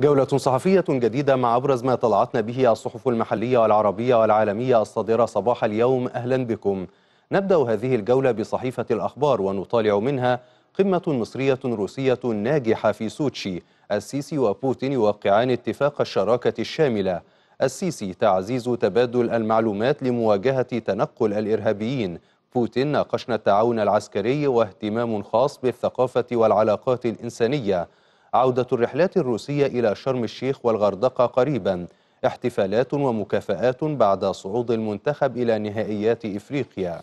جولة صحفية جديدة مع أبرز ما طلعتنا به الصحف المحلية والعربية والعالمية الصادرة صباح اليوم أهلا بكم نبدأ هذه الجولة بصحيفة الأخبار ونطالع منها قمة مصرية روسية ناجحة في سوتشي السيسي وبوتين يوقعان اتفاق الشراكة الشاملة السيسي تعزيز تبادل المعلومات لمواجهة تنقل الإرهابيين بوتين ناقشنا التعاون العسكري واهتمام خاص بالثقافة والعلاقات الإنسانية عودة الرحلات الروسية إلى شرم الشيخ والغردقة قريبا احتفالات ومكافآت بعد صعود المنتخب إلى نهائيات إفريقيا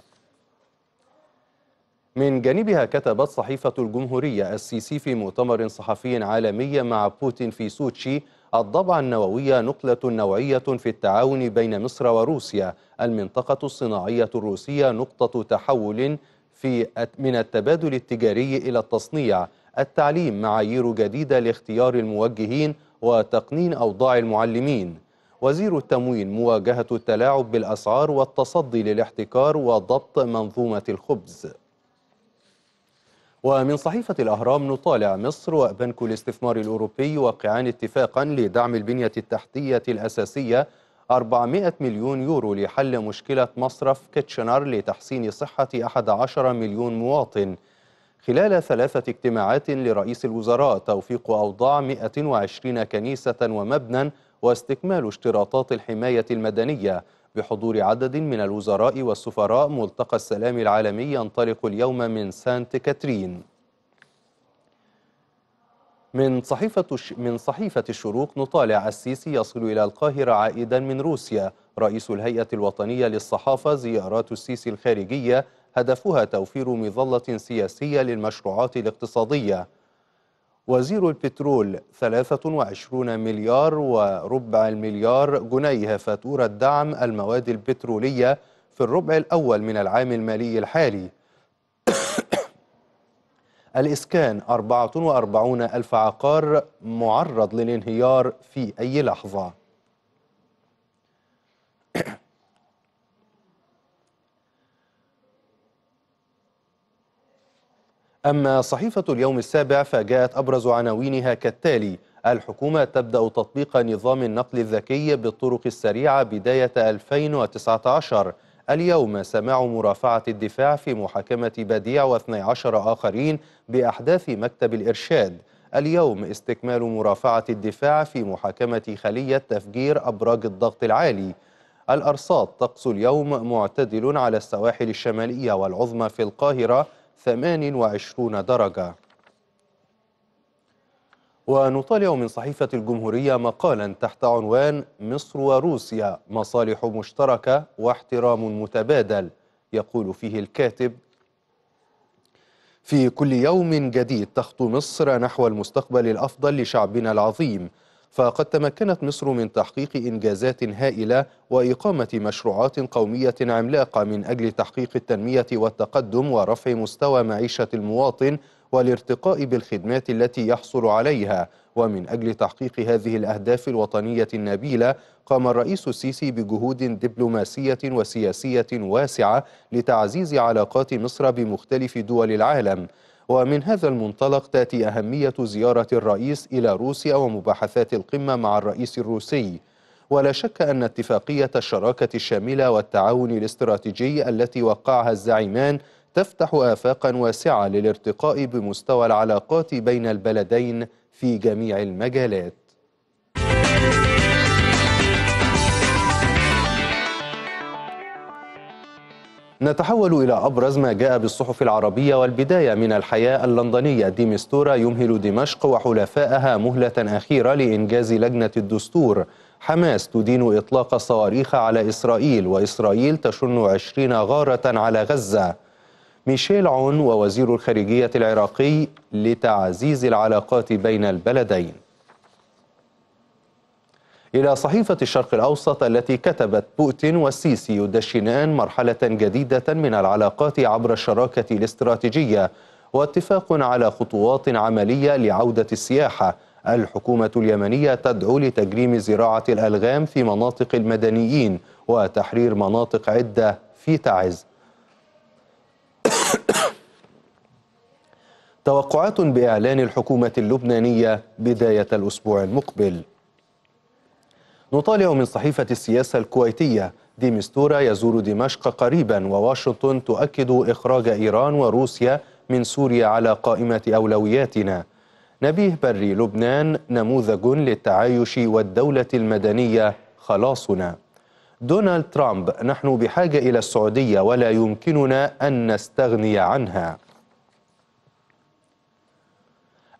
من جانبها كتبت صحيفة الجمهورية السيسي في مؤتمر صحفي عالمي مع بوتين في سوتشي الضبعة النووية نقلة نوعية في التعاون بين مصر وروسيا المنطقة الصناعية الروسية نقطة تحول في من التبادل التجاري إلى التصنيع التعليم معايير جديدة لاختيار الموجهين وتقنين أوضاع المعلمين وزير التموين مواجهة التلاعب بالأسعار والتصدي للاحتكار وضبط منظومة الخبز ومن صحيفة الأهرام نطالع مصر وبنك الاستثمار الأوروبي وقعان اتفاقا لدعم البنية التحتية الأساسية 400 مليون يورو لحل مشكلة مصرف كيتشنر لتحسين صحة 11 مليون مواطن خلال ثلاثة اجتماعات لرئيس الوزراء توفيق أوضاع 120 كنيسة ومبنى واستكمال اشتراطات الحماية المدنية بحضور عدد من الوزراء والسفراء ملتقى السلام العالمي ينطلق اليوم من سانت كاترين من صحيفة, من صحيفة الشروق نطالع السيسي يصل إلى القاهرة عائدا من روسيا رئيس الهيئة الوطنية للصحافة زيارات السيسي الخارجية هدفها توفير مظلة سياسية للمشروعات الاقتصادية وزير البترول 23 مليار وربع المليار جنيه فاتورة دعم المواد البترولية في الربع الأول من العام المالي الحالي الإسكان 44 ألف عقار معرض للانهيار في أي لحظة أما صحيفة اليوم السابع فجاءت أبرز عناوينها كالتالي الحكومة تبدأ تطبيق نظام النقل الذكي بالطرق السريعة بداية 2019 اليوم سماع مرافعة الدفاع في محاكمة بديع و12 آخرين بأحداث مكتب الإرشاد اليوم استكمال مرافعة الدفاع في محاكمة خلية تفجير أبراج الضغط العالي الأرصاد طقس اليوم معتدل على السواحل الشمالية والعظمى في القاهرة 28 درجة ونطالع من صحيفة الجمهورية مقالا تحت عنوان مصر وروسيا مصالح مشتركة واحترام متبادل يقول فيه الكاتب في كل يوم جديد تخطو مصر نحو المستقبل الأفضل لشعبنا العظيم فقد تمكنت مصر من تحقيق إنجازات هائلة وإقامة مشروعات قومية عملاقة من أجل تحقيق التنمية والتقدم ورفع مستوى معيشة المواطن والارتقاء بالخدمات التي يحصل عليها ومن أجل تحقيق هذه الأهداف الوطنية النبيلة قام الرئيس السيسي بجهود دبلوماسية وسياسية واسعة لتعزيز علاقات مصر بمختلف دول العالم ومن هذا المنطلق تأتي أهمية زيارة الرئيس إلى روسيا ومباحثات القمة مع الرئيس الروسي ولا شك أن اتفاقية الشراكة الشاملة والتعاون الاستراتيجي التي وقعها الزعيمان تفتح آفاقا واسعة للارتقاء بمستوى العلاقات بين البلدين في جميع المجالات نتحول إلى أبرز ما جاء بالصحف العربية والبداية من الحياة اللندنية ديمستورا يمهل دمشق وحلفائها مهلة أخيرة لإنجاز لجنة الدستور حماس تدين إطلاق الصواريخ على إسرائيل وإسرائيل تشن عشرين غارة على غزة ميشيل عون ووزير الخارجية العراقي لتعزيز العلاقات بين البلدين إلى صحيفة الشرق الأوسط التي كتبت بوتين والسيسي يدشنان مرحلة جديدة من العلاقات عبر الشراكة الاستراتيجية واتفاق على خطوات عملية لعودة السياحة الحكومة اليمنية تدعو لتجريم زراعة الألغام في مناطق المدنيين وتحرير مناطق عدة في تعز توقعات بإعلان الحكومة اللبنانية بداية الأسبوع المقبل نطالع من صحيفة السياسة الكويتية ديمستورا يزور دمشق قريبا وواشنطن تؤكد إخراج إيران وروسيا من سوريا على قائمة أولوياتنا نبيه بري لبنان نموذج للتعايش والدولة المدنية خلاصنا دونالد ترامب نحن بحاجة إلى السعودية ولا يمكننا أن نستغني عنها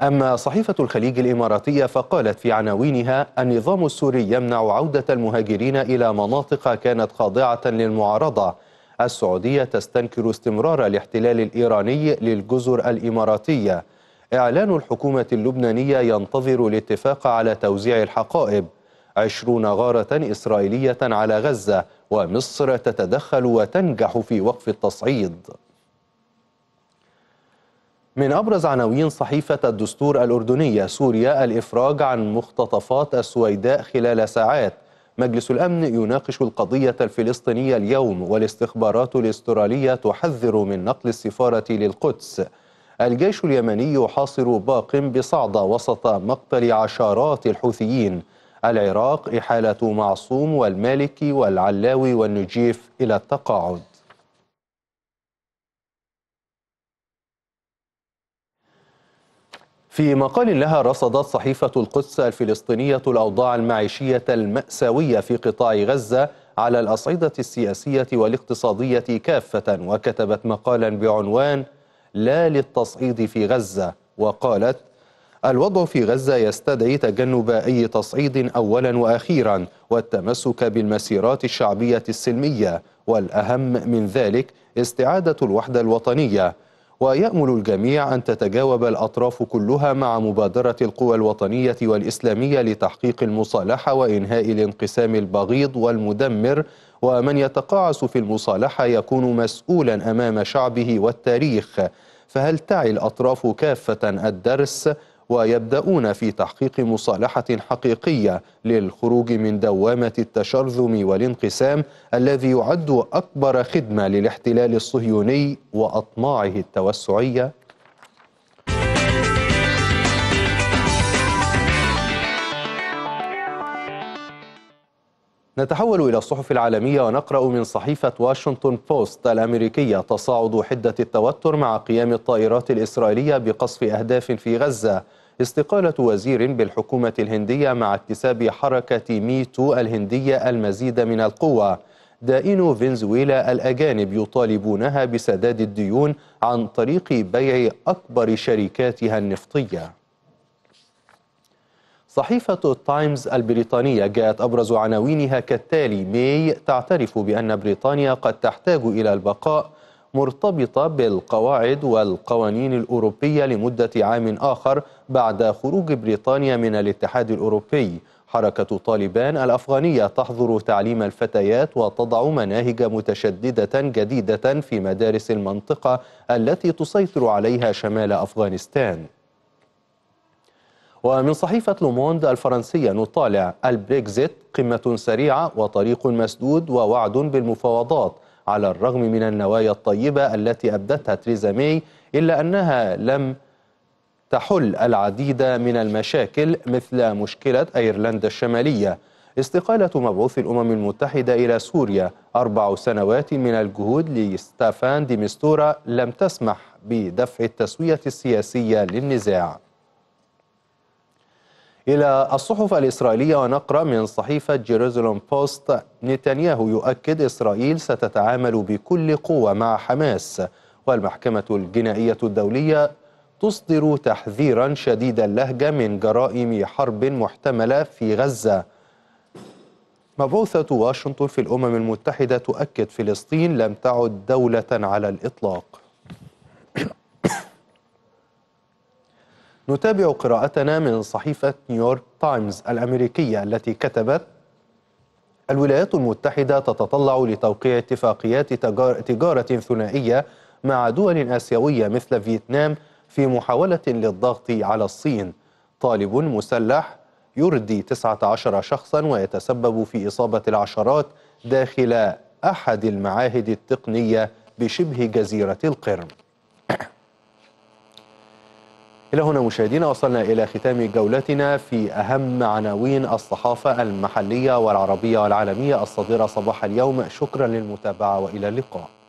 أما صحيفة الخليج الإماراتية فقالت في عناوينها النظام السوري يمنع عودة المهاجرين إلى مناطق كانت خاضعة للمعارضة السعودية تستنكر استمرار الاحتلال الإيراني للجزر الإماراتية إعلان الحكومة اللبنانية ينتظر الاتفاق على توزيع الحقائب عشرون غارة إسرائيلية على غزة ومصر تتدخل وتنجح في وقف التصعيد من أبرز عناوين صحيفة الدستور الأردنية سوريا الإفراج عن مختطفات السويداء خلال ساعات مجلس الأمن يناقش القضية الفلسطينية اليوم والاستخبارات الأسترالية تحذر من نقل السفارة للقدس الجيش اليمني يحاصر باق بصعدة وسط مقتل عشرات الحوثيين العراق إحالة معصوم والمالكي والعلاوي والنجيف إلى التقاعد في مقال لها رصدت صحيفة القدس الفلسطينية الأوضاع المعيشية المأساوية في قطاع غزة على الأصعدة السياسية والاقتصادية كافة وكتبت مقالا بعنوان لا للتصعيد في غزة وقالت الوضع في غزة يستدعي تجنب أي تصعيد أولا وأخيرا والتمسك بالمسيرات الشعبية السلمية والأهم من ذلك استعادة الوحدة الوطنية ويأمل الجميع أن تتجاوب الأطراف كلها مع مبادرة القوى الوطنية والإسلامية لتحقيق المصالحة وإنهاء الانقسام البغيض والمدمر ومن يتقاعس في المصالحة يكون مسؤولا أمام شعبه والتاريخ فهل تعي الأطراف كافة الدرس؟ ويبدأون في تحقيق مصالحة حقيقية للخروج من دوامة التشرذم والانقسام الذي يعد أكبر خدمة للاحتلال الصهيوني وأطماعه التوسعية نتحول إلى الصحف العالمية ونقرأ من صحيفة واشنطن بوست الأمريكية تصاعد حدة التوتر مع قيام الطائرات الإسرائيلية بقصف أهداف في غزة استقالة وزير بالحكومة الهندية مع اكتساب حركة ميتو الهندية المزيد من القوة دائن فنزويلا الأجانب يطالبونها بسداد الديون عن طريق بيع أكبر شركاتها النفطية صحيفة التايمز البريطانية جاءت أبرز عناوينها كالتالي ماي تعترف بأن بريطانيا قد تحتاج إلى البقاء مرتبطة بالقواعد والقوانين الأوروبية لمدة عام آخر بعد خروج بريطانيا من الاتحاد الأوروبي حركة طالبان الأفغانية تحظر تعليم الفتيات وتضع مناهج متشددة جديدة في مدارس المنطقة التي تسيطر عليها شمال أفغانستان ومن صحيفة لوموند الفرنسية نطالع البريكزيت قمة سريعة وطريق مسدود ووعد بالمفاوضات على الرغم من النوايا الطيبة التي أبدتها تريزا مي إلا أنها لم تحل العديد من المشاكل مثل مشكلة أيرلندا الشمالية استقالة مبعوث الأمم المتحدة إلى سوريا أربع سنوات من الجهود لستافان ديمستورا لم تسمح بدفع التسوية السياسية للنزاع إلى الصحف الإسرائيلية ونقرأ من صحيفة جيروزلوم بوست نتنياهو يؤكد إسرائيل ستتعامل بكل قوة مع حماس والمحكمة الجنائية الدولية تصدر تحذيرا شديد اللهجة من جرائم حرب محتملة في غزة مبعوثة واشنطن في الأمم المتحدة تؤكد فلسطين لم تعد دولة على الإطلاق نتابع قراءتنا من صحيفة نيويورك تايمز الأمريكية التي كتبت الولايات المتحدة تتطلع لتوقيع اتفاقيات تجارة ثنائية مع دول آسيوية مثل فيتنام في محاولة للضغط على الصين طالب مسلح يردي 19 شخصا ويتسبب في إصابة العشرات داخل أحد المعاهد التقنية بشبه جزيرة القرم إلى هنا مشاهدينا وصلنا إلى ختام جولتنا في أهم عناوين الصحافة المحلية والعربية والعالمية الصادرة صباح اليوم شكرا للمتابعة وإلى اللقاء